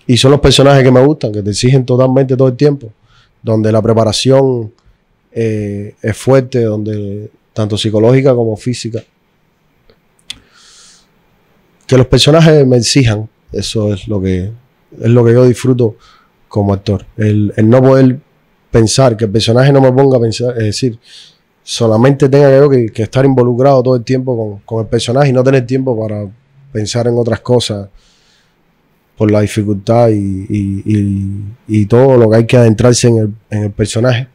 Y son los personajes que me gustan, que te exigen totalmente todo el tiempo, donde la preparación eh, es fuerte, donde tanto psicológica como física. Que los personajes me exijan, eso es lo que, es lo que yo disfruto como actor. El, el no poder pensar, que el personaje no me ponga a pensar, es decir, solamente tenga que, estar involucrado todo el tiempo con, el personaje y no tener tiempo para pensar en otras cosas por la dificultad y, todo lo que hay que adentrarse en el, personaje.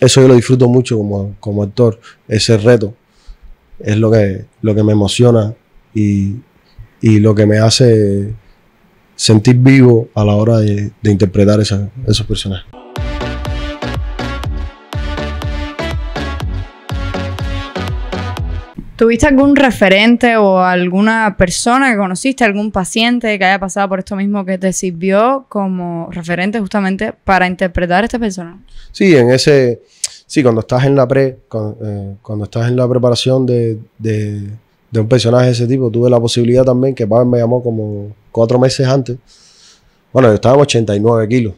Eso yo lo disfruto mucho como, actor, ese reto es lo que, me emociona y, lo que me hace sentir vivo a la hora de, interpretar esos personajes. ¿Tuviste algún referente o alguna persona que conociste, algún paciente que haya pasado por esto mismo que te sirvió como referente justamente para interpretar a este personaje? Sí, en ese, sí, cuando estás en la pre, eh, cuando, estás en la preparación de, un personaje de ese tipo, tuve la posibilidad también que Pablo me llamó como cuatro meses antes. Bueno, yo estaba en 89 kilos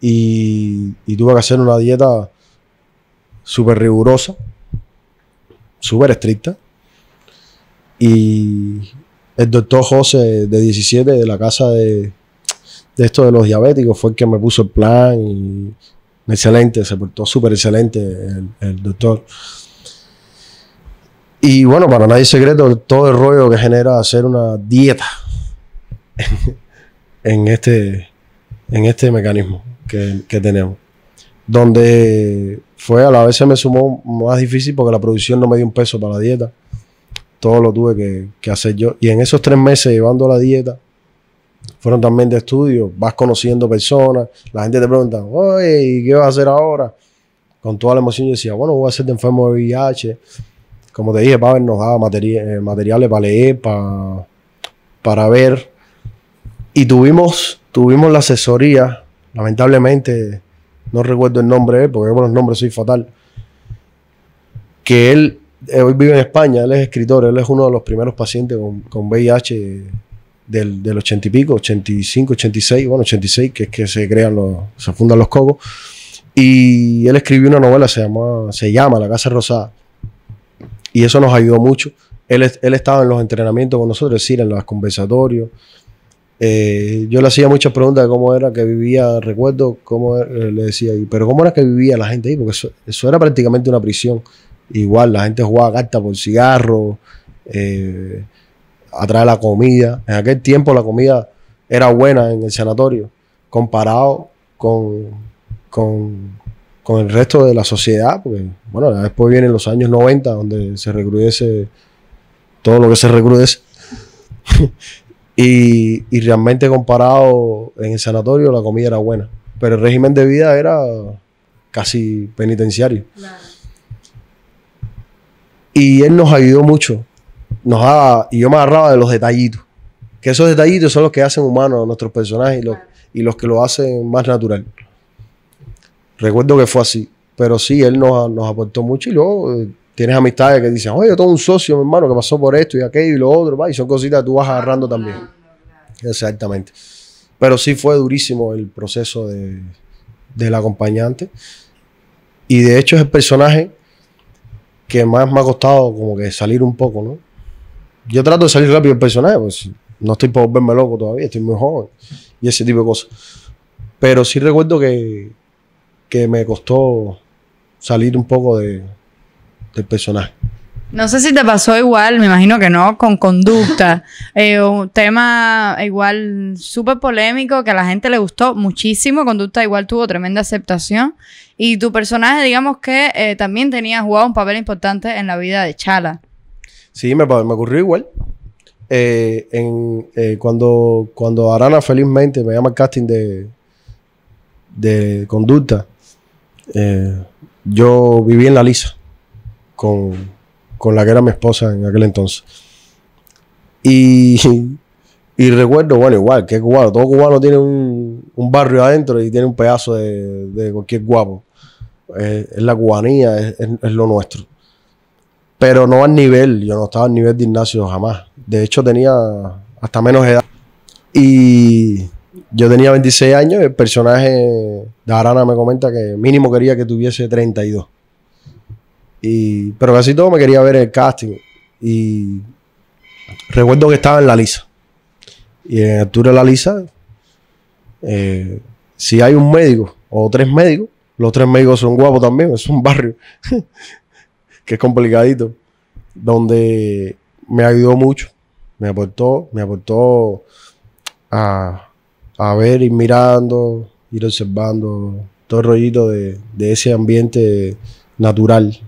y, y tuve que hacer una dieta súper rigurosa súper estricta. Y el doctor José, de 17, de la casa de, esto de los diabéticos, fue el que me puso el plan. excelente, se portó súper excelente el, doctor. Y bueno, para nadie secreto todo el rollo que genera hacer una dieta en este, en este mecanismo que, tenemos. Donde fue a la vez se me sumó más difícil porque la producción no me dio un peso para la dieta. Todo lo tuve que, hacer yo. Y en esos tres meses llevando la dieta, fueron también de estudio, vas conociendo personas, la gente te pregunta, oye, qué vas a hacer ahora? Con toda la emoción yo decía, bueno, voy a ser de enfermo de VIH. Como te dije, Pavel nos daba eh, materiales para leer, para, para ver. Y tuvimos, tuvimos la asesoría, lamentablemente, no recuerdo el nombre, porque bueno los nombres soy fatal, que él eh, hoy vive en España, él es escritor, él es uno de los primeros pacientes con, con VIH del, del 80 y pico, 85, 86, bueno, 86, que es que se crean los, se fundan los cocos. Y él escribió una novela, se llama, se llama La Casa Rosada. Y eso nos ayudó mucho. Él, él estaba en los entrenamientos con nosotros, es decir, en los conversatorios, eh, yo le hacía muchas preguntas de cómo era que vivía, recuerdo cómo eh, le decía pero cómo era que vivía la gente ahí, porque eso, era prácticamente una prisión. Igual, la gente jugaba cartas por cigarro, eh, atrae la comida. En aquel tiempo la comida era buena en el sanatorio, comparado con, con, con el resto de la sociedad, porque bueno, después vienen los años 90, donde se recrudece todo lo que se recrudece. Y, realmente comparado en el sanatorio, la comida era buena. Pero el régimen de vida era casi penitenciario. Y él nos ayudó mucho. Nos y yo me agarraba de los detallitos. Que esos detallitos son los que hacen humanos a nuestros personajes y los, que lo hacen más natural. Recuerdo que fue así. Pero sí, él nos, nos aportó mucho y luego eh, Tienes amistades que dicen, oye, yo tengo un socio, mi hermano, que pasó por esto y aquello y lo otro, y son cositas que tú vas agarrando también. Exactamente. Pero sí fue durísimo el proceso del acompañante. Y de hecho es el personaje que más me ha costado como que salir un poco, ¿no? Yo trato de salir rápido el personaje, pues no estoy por volverme loco todavía, estoy muy joven y ese tipo de cosas. Pero sí recuerdo que, que me costó salir un poco de, personaje. No sé si te pasó igual, me imagino que no, con conducta. Eh, un tema igual súper polémico que a la gente le gustó muchísimo. Conducta igual tuvo tremenda aceptación. Y tu personaje, digamos que eh, también tenía jugado un papel importante en la vida de Chala. Sí, me, ocurrió igual. Eh, cuando, cuando Arana felizmente me llama al casting de, de conducta, yo viví en la Lisa con, la que era mi esposa en aquel entonces. Y, y recuerdo, bueno, igual, que es cubano. Todo cubano tiene un, barrio adentro y tiene un pedazo de, de cualquier guapo. Es, la cubanía, es, lo nuestro. Pero no al nivel, yo no estaba al nivel de Ignacio jamás. De hecho, tenía hasta menos edad. Y yo tenía 26 años, el personaje de Arana me comenta que mínimo quería que tuviese 32 pero casi todo me quería ver el casting. Y recuerdo que estaba en La Lisa. Y en de La Lisa, eh, si hay un médico o tres médicos, los tres médicos son guapos también, es un barrio que es complicadito, donde me ayudó mucho, me aportó, me aportó a, ver, ir mirando, ir observando todo el rollito de, de ese ambiente natural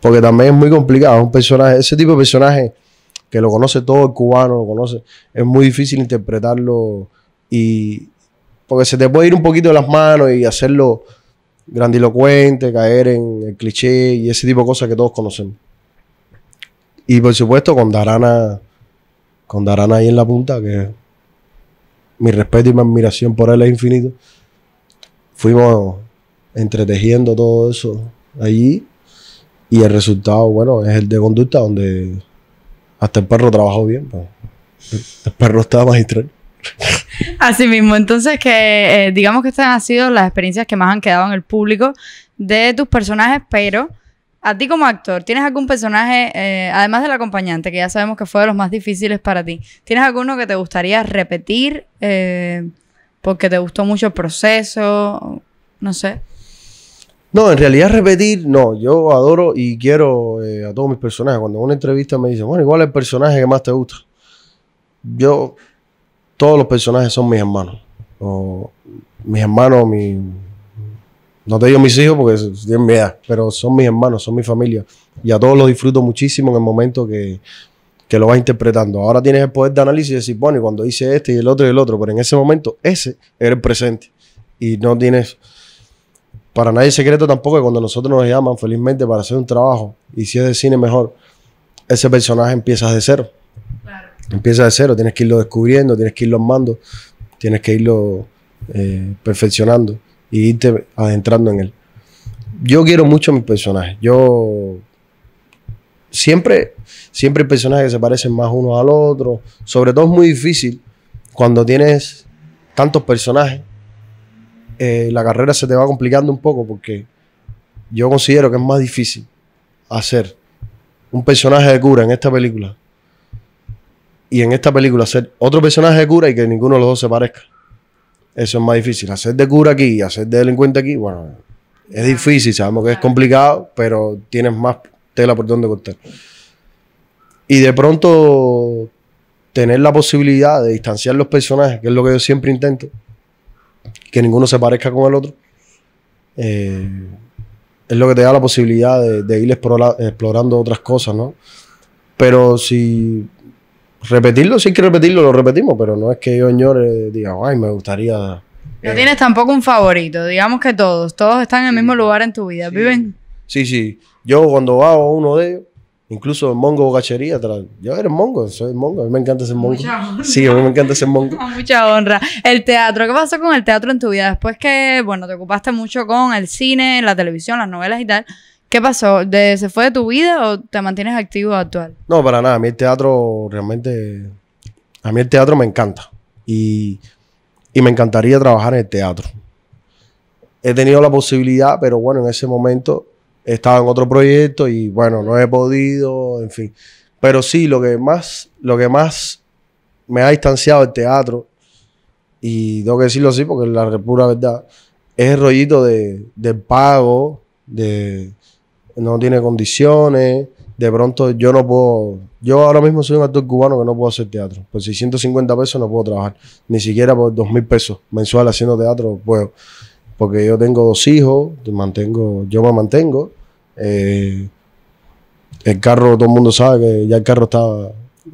porque también es muy complicado. Un personaje, ese tipo de personaje que lo conoce todo el cubano, lo conoce. Es muy difícil interpretarlo y. Porque se te puede ir un poquito de las manos y hacerlo grandilocuente, caer en el cliché y ese tipo de cosas que todos conocemos. Y por supuesto, con Darana, con Darana ahí en la punta, que mi respeto y mi admiración por él es infinito. Fuimos entretejiendo todo eso allí y el resultado, bueno, es el de conducta donde hasta el perro trabajó bien. Pero pues. el perro estaba magistral. Así mismo, entonces que eh, digamos que estas han sido las experiencias que más han quedado en el público de tus personajes, pero a ti como actor, ¿tienes algún personaje, eh, además del acompañante, que ya sabemos que fue de los más difíciles para ti, ¿tienes alguno que te gustaría repetir eh, porque te gustó mucho el proceso? No sé. No, en realidad repetir, no. Yo adoro y quiero eh, a todos mis personajes. Cuando en una entrevista me dicen, bueno, ¿cuál es el personaje que más te gusta? Yo, todos los personajes son mis hermanos. mis hermanos, No te digo mis hijos porque tienen mi pero son mis hermanos, son mi familia. Y a todos los disfruto muchísimo en el momento que, que lo vas interpretando. Ahora tienes el poder de análisis y decir, bueno, y cuando hice este y el otro y el otro, pero en ese momento ese era el presente. Y no tienes para nadie es secreto tampoco que cuando nosotros nos llaman felizmente para hacer un trabajo, y si es de cine mejor, ese personaje empiezas de cero. Claro. Empieza de cero, tienes que irlo descubriendo, tienes que irlo armando, tienes que irlo eh, perfeccionando y irte adentrando en él. Yo quiero mucho a mis personajes. Yo siempre, siempre hay personajes que se parecen más unos al otro. Sobre todo es muy difícil cuando tienes tantos personajes eh, la carrera se te va complicando un poco porque yo considero que es más difícil hacer un personaje de cura en esta película y en esta película hacer otro personaje de cura y que ninguno de los dos se parezca. Eso es más difícil. Hacer de cura aquí y hacer de delincuente aquí, bueno, es difícil, sabemos que es complicado, pero tienes más tela por donde cortar. Y de pronto tener la posibilidad de distanciar los personajes, que es lo que yo siempre intento, que ninguno se parezca con el otro. Eh, es lo que te da la posibilidad de, ir explorando otras cosas, ¿no? Pero si repetirlo, si hay que repetirlo, lo repetimos, pero no es que yo, señores, diga, ay, me gustaría... No eh, tienes tampoco un favorito, digamos que todos, todos están en el mismo lugar en tu vida, viven. Sí, sí. Yo cuando hago uno de ellos, Incluso Mongo Bocachería, yo eres mongo, soy mongo, a mí me encanta ser mongo. Mucha honra. Sí, a mí me encanta ser mongo. Mucha honra. El teatro, ¿qué pasó con el teatro en tu vida? Después que, bueno, te ocupaste mucho con el cine, la televisión, las novelas y tal, ¿qué pasó? ¿De, ¿Se fue de tu vida o te mantienes activo actual? No, para nada, a mí el teatro realmente, a mí el teatro me encanta y, y me encantaría trabajar en el teatro. He tenido la posibilidad, pero bueno, en ese momento he estado en otro proyecto y bueno, no he podido, en fin. Pero sí, lo que más, lo que más me ha distanciado el teatro, y tengo que decirlo así porque es la pura verdad, es el rollito de, del pago, de no tiene condiciones, de pronto yo no puedo, yo ahora mismo soy un actor cubano que no puedo hacer teatro, por 650 pesos no puedo trabajar, ni siquiera por dos mil pesos mensual haciendo teatro puedo, porque yo tengo dos hijos, mantengo, yo me mantengo, eh, el carro, todo el mundo sabe que ya el carro está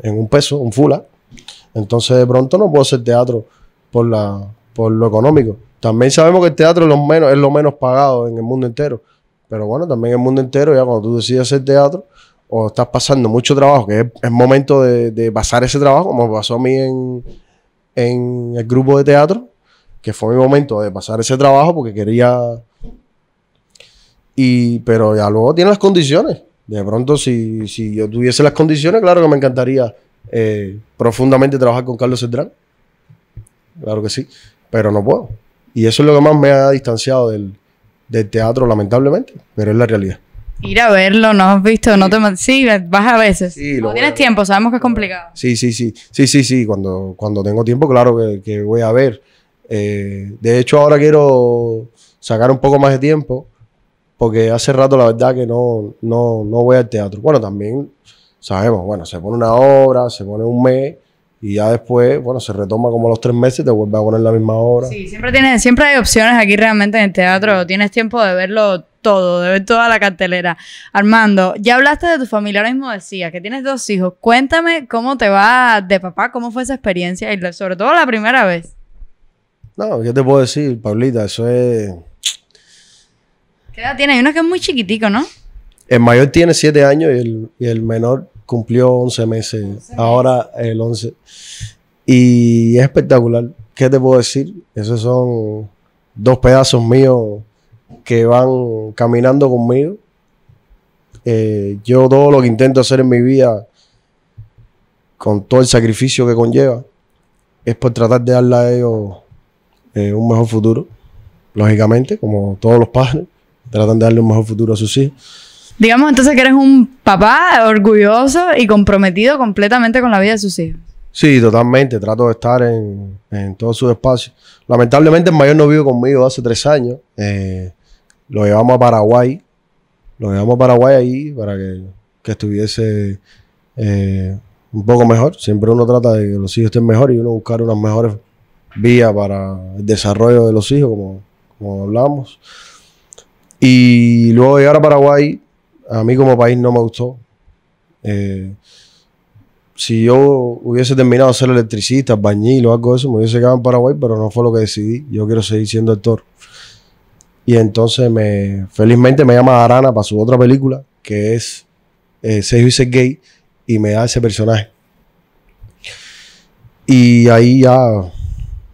en un peso, un fula. ¿ah? Entonces, de pronto no puedo hacer teatro por, la, por lo económico. También sabemos que el teatro es lo, menos, es lo menos pagado en el mundo entero. Pero bueno, también en el mundo entero, ya cuando tú decides hacer teatro o estás pasando mucho trabajo, que es, momento de, pasar ese trabajo, como pasó a mí en, en el grupo de teatro, que fue mi momento de pasar ese trabajo porque quería y, pero ya luego tiene las condiciones. De pronto, si, yo tuviese las condiciones, claro que me encantaría eh, profundamente trabajar con Carlos Central. Claro que sí, pero no puedo. Y eso es lo que más me ha distanciado del, teatro, lamentablemente, pero es la realidad. Ir a verlo, no has visto, no te... Sí, vas a veces. no tienes tiempo, sabemos que es complicado. Sí, sí, sí, sí, sí, sí, cuando, cuando tengo tiempo, claro que, voy a ver. Eh, de hecho, ahora quiero sacar un poco más de tiempo porque hace rato la verdad que no, no, voy al teatro. Bueno, también sabemos, bueno, se pone una obra, se pone un mes y ya después, bueno, se retoma como los tres meses, te vuelve a poner la misma obra. Sí, siempre, tienes, siempre hay opciones aquí realmente en el teatro, tienes tiempo de verlo todo, de ver toda la cartelera. Armando, ya hablaste de tu familia, ahora mismo decías que tienes dos hijos. Cuéntame cómo te va de papá, cómo fue esa experiencia y sobre todo la primera vez. No, ¿qué te puedo decir, Paulita? Eso es ¿Qué edad tiene? Hay uno que es muy chiquitico, ¿no? El mayor tiene 7 años y el, menor cumplió 11 meses. Ahora el 11. Y es espectacular. ¿Qué te puedo decir? Esos son dos pedazos míos que van caminando conmigo. Eh, yo todo lo que intento hacer en mi vida, con todo el sacrificio que conlleva, es por tratar de darle a ellos eh, un mejor futuro, lógicamente, como todos los padres tratan de darle un mejor futuro a sus hijos. Digamos entonces que eres un papá orgulloso y comprometido completamente con la vida de sus hijos. Sí, totalmente. Trato de estar en, en todos sus espacios. Lamentablemente el mayor no vive conmigo hace tres años. Eh, lo llevamos a Paraguay. Lo llevamos a Paraguay ahí para que, estuviese eh, un poco mejor. Siempre uno trata de que los hijos estén mejor y uno buscar unas mejores vías para el desarrollo de los hijos, como, como hablamos. Y luego llegar a Paraguay, a mí como país no me gustó. Eh, si yo hubiese terminado de ser electricista, bañil o algo de eso, me hubiese quedado en Paraguay, pero no fue lo que decidí. Yo quiero seguir siendo actor. Y entonces me, felizmente me llama Arana para su otra película, que es eh, y Ser gay, y me da ese personaje. Y ahí ya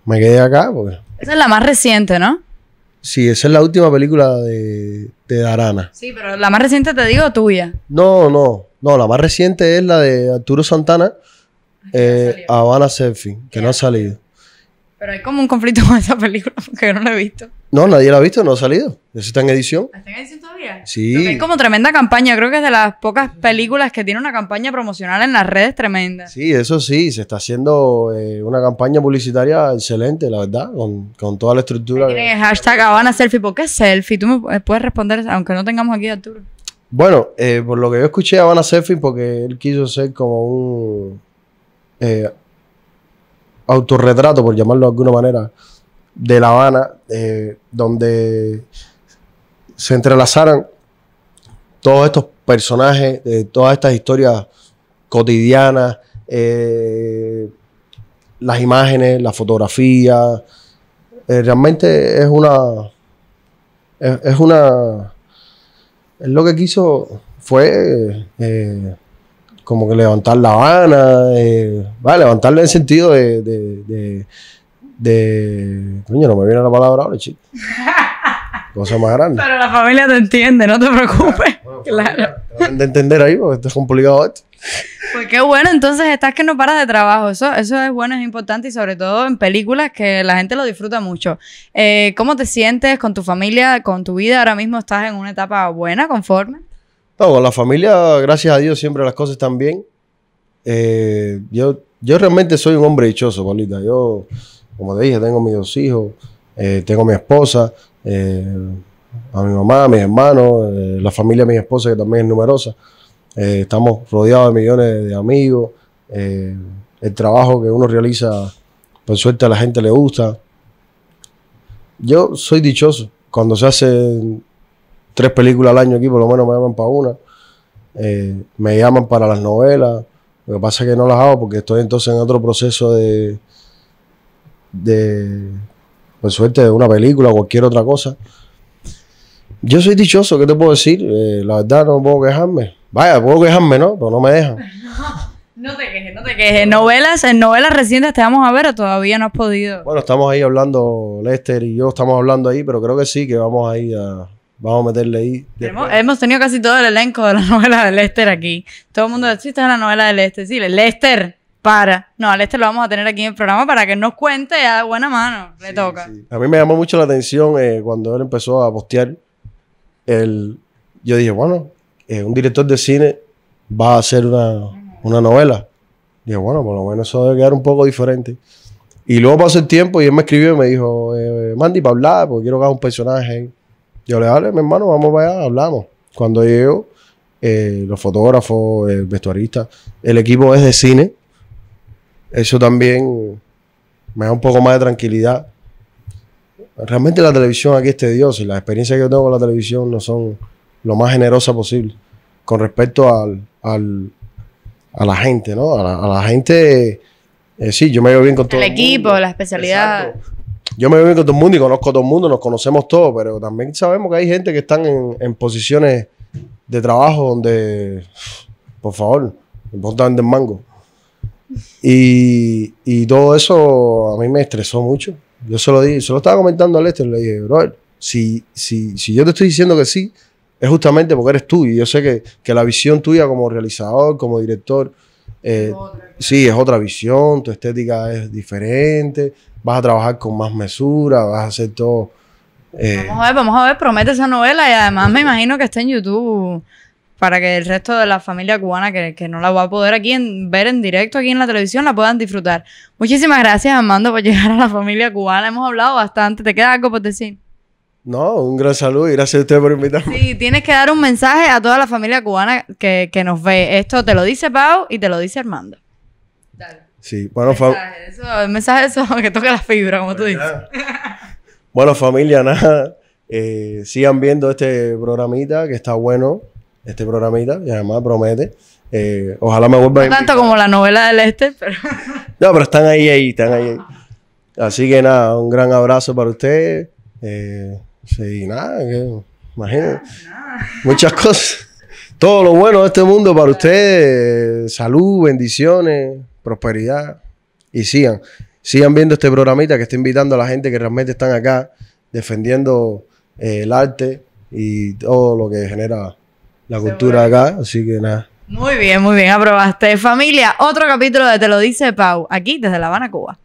me quedé acá. Esa es la más reciente, ¿no? Sí, esa es la última película de, de Darana. Sí, pero la más reciente te digo tuya. No, no, no, la más reciente es la de Arturo Santana, eh, Habana Selfie, que no ha salido. Pero hay como un conflicto con esa película porque yo no la he visto. No, nadie lo ha visto, no ha salido. Eso está en edición. ¿Está en edición todavía? Sí. es como tremenda campaña. Creo que es de las pocas películas que tiene una campaña promocional en las redes tremenda. Sí, eso sí. Se está haciendo eh, una campaña publicitaria excelente, la verdad, con, toda la estructura. Tiene hashtag Habana ah, Selfie. ¿Por qué selfie? Tú me eh, puedes responder, aunque no tengamos aquí a Arturo. Bueno, eh, por lo que yo escuché, Habana ah, Selfie, porque él quiso ser como un autorretrato, por llamarlo de alguna manera de La Habana, eh, donde se entrelazaran todos estos personajes, de todas estas historias cotidianas, eh, las imágenes, la fotografía. Eh, realmente es una. Es, una. Es lo que quiso fue como que levantar La Habana, va, levantarle en el sentido de de... Coño, no me viene la palabra ahora, chico. Cosa más grande. Pero la familia te entiende, no te preocupes. Claro. de entender ahí, porque esto es complicado esto. ¿eh? Pues qué bueno, entonces estás que no paras de trabajo. Eso, eso es bueno, es importante y sobre todo en películas que la gente lo disfruta mucho. Eh, ¿Cómo te sientes con tu familia, con tu vida? Ahora mismo estás en una etapa buena, conforme. No, con la familia, gracias a Dios, siempre las cosas están bien. Eh, yo, yo realmente soy un hombre dichoso, Juanita. Yo como te dije, tengo mis dos hijos, eh, tengo mi esposa, eh, a mi mamá, a mis hermanos, eh, la familia de mi esposa que también es numerosa. estamos rodeados de millones de amigos. el trabajo que uno realiza, por suerte a la gente le gusta. Yo soy dichoso. Cuando se hacen tres películas al año aquí, por lo menos me llaman para una. me llaman para las novelas. Lo que pasa es que no las hago porque estoy entonces en otro proceso de, de, por suerte, de una película o cualquier otra cosa. Yo soy dichoso, ¿qué te puedo decir? Eh, la verdad no puedo quejarme. Vaya, puedo quejarme, ¿no? Pero no me dejan. No, te quejes, no te quejes. Novelas, en novelas recientes te vamos a ver o todavía no has podido. Bueno, estamos ahí hablando, Lester y yo estamos hablando ahí, pero creo que sí, que vamos ahí a, Vamos a meterle ahí. Hemos, tenido casi todo el elenco de la novela de Lester aquí. Todo el mundo, sí, esta es la novela de Lester. Sí, Lester para. No, al este lo vamos a tener aquí en el programa para que nos cuente y de buena mano. Le toca. A mí me llamó mucho la atención eh, cuando él empezó a postear. El, yo dije, bueno, eh, un director de cine va a hacer una, novela. Dije, bueno, por lo menos eso debe quedar un poco diferente. Y luego pasó el tiempo y él me escribió y me dijo, mandi eh, Mandy, para hablar, porque quiero que un personaje. Yo le dije, mi hermano, vamos para allá, hablamos. Cuando llego, los fotógrafos, el vestuarista, el equipo es de cine eso también me da un poco más de tranquilidad. Realmente la televisión aquí es Dios y las experiencias que yo tengo con la televisión no son lo más generosa posible con respecto a la gente, ¿no? A la, gente, eh, sí, yo me veo bien con el todo el equipo, la especialidad. Yo me veo bien con todo el mundo y conozco todo el mundo, nos conocemos todos, pero también sabemos que hay gente que están en, en posiciones de trabajo donde, por favor, importante del mango. Y, todo eso a mí me estresó mucho. Yo se lo dije, se lo estaba comentando a Lester, le dije, bro, si, si, si yo te estoy diciendo que sí, es justamente porque eres tú. Y yo sé que, la visión tuya como realizador, como director, eh, sí, es otra visión, tu estética es diferente, vas a trabajar con más mesura, vas a hacer todo. Eh, vamos a ver, vamos a ver, promete esa novela y además me imagino que está en YouTube para que el resto de la familia cubana que, no la va a poder aquí ver en directo aquí en la televisión la puedan disfrutar. Muchísimas gracias, Armando, por llegar a la familia cubana. Hemos hablado bastante. ¿Te queda algo por decir? No, un gran saludo y gracias a usted por invitarme. Sí, tienes que dar un mensaje a toda la familia cubana que, nos ve. Esto te lo dice Pau y te lo dice Armando. Sí, bueno, mensaje, el mensaje eso que toque la fibra, como tú pues dices. bueno, familia, nada. Eh, sigan viendo este programita que está bueno este programita y además promete. Eh, ojalá me vuelvan. No tanto como la novela del Este, pero. no, pero están ahí, ahí, están ahí. Así que nada, un gran abrazo para ustedes. Eh, sí, nada, Muchas cosas. Todo lo bueno de este mundo para ustedes. Salud, bendiciones, prosperidad. Y sigan, sigan viendo este programita que está invitando a la gente que realmente están acá defendiendo eh, el arte y todo lo que genera la cultura acá, así que nada. Muy bien, muy bien, aprobaste. Familia, otro capítulo de Te lo dice Pau, aquí desde La Habana, Cuba.